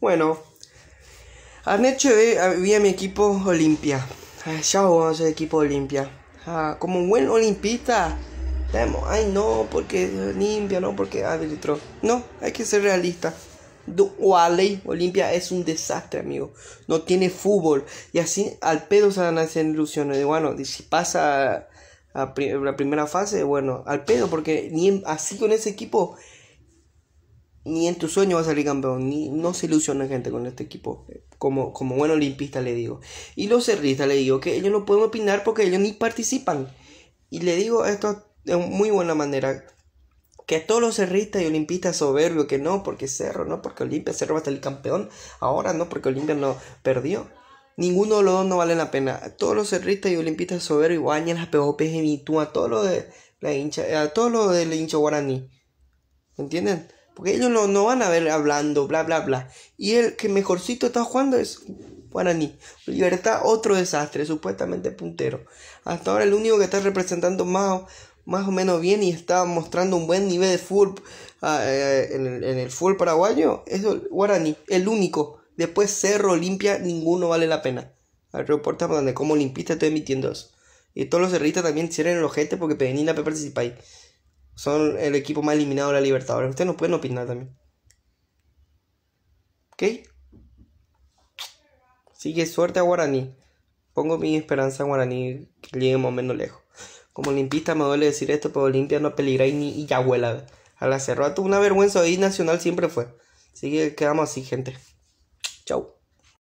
Bueno, Bueno, anoche había mi equipo Olimpia. Ah, ya jugamos equipo Olimpia. Ah, como un buen olimpista, ay no, porque Olimpia, no, porque árbitro. No, hay que ser realista. ley Olimpia es un desastre, amigo. No tiene fútbol. Y así al pedo se van a hacer ilusiones. De, bueno, si pasa a, la primera fase, bueno, al pedo, porque ni así con ese equipo ni en tu sueño va a salir campeón. Ni, no se ilusiona gente, con este equipo. Como, como buen olimpista, le digo. Y los cerristas, le digo que ellos no pueden opinar porque ellos ni participan. Y le digo esto de muy buena manera. Que todos los cerristas y olimpistas soberbios, que no, porque Cerro, no, porque Olimpia, Cerro va a salir campeón. Ahora no, porque Olimpia no perdió. Ninguno de los dos no vale la pena. todos los cerristas y olimpistas soberbios, Bañan, las tú a todos los de la hincha, a todos los del hincha guaraní. ¿Entienden? Porque ellos no, no van a ver hablando, bla, bla, bla. Y el que mejorcito está jugando es Guaraní. Libertad, otro desastre, supuestamente puntero. Hasta ahora el único que está representando más, más o menos bien y está mostrando un buen nivel de fútbol ah, eh, en, el, en fútbol paraguayo es el Guaraní, el único. Después Cerro, Olimpia, ninguno vale la pena. por donde como limpista estoy emitiendo eso. Y todos los cerristas también cierren el ojete porque Pedenina ahí. Son el equipo más eliminado de la Libertadores. Ustedes no pueden opinar también. ¿Ok? Sigue suerte a Guaraní. Pongo mi esperanza a Guaraní que llegue más menos lejos. Como olimpista me duele decir esto, pero Olimpia no peligra y ni y abuela. A la cerrada una vergüenza hoy nacional siempre fue. Sigue. quedamos así, gente. Chau.